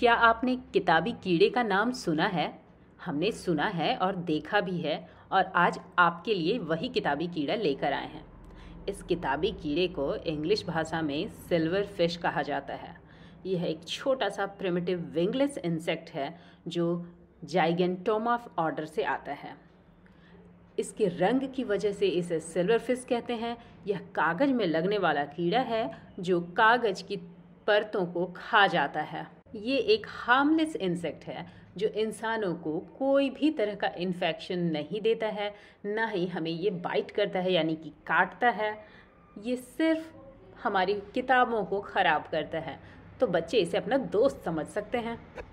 क्या आपने किताबी कीड़े का नाम सुना है हमने सुना है और देखा भी है और आज आपके लिए वही किताबी कीड़ा लेकर आए हैं इस किताबी कीड़े को इंग्लिश भाषा में सिल्वर फिश कहा जाता है यह एक छोटा सा प्रिमिटिव विंगलेस इंसेक्ट है जो ऑफ ऑर्डर से आता है इसके रंग की वजह से इसे सिल्वर फिश कहते हैं यह कागज़ में लगने वाला कीड़ा है जो कागज़ की परतों को खा जाता है ये एक हार्मलेस इंसेक्ट है जो इंसानों को कोई भी तरह का इन्फेक्शन नहीं देता है ना ही हमें ये बाइट करता है यानी कि काटता है ये सिर्फ हमारी किताबों को ख़राब करता है तो बच्चे इसे अपना दोस्त समझ सकते हैं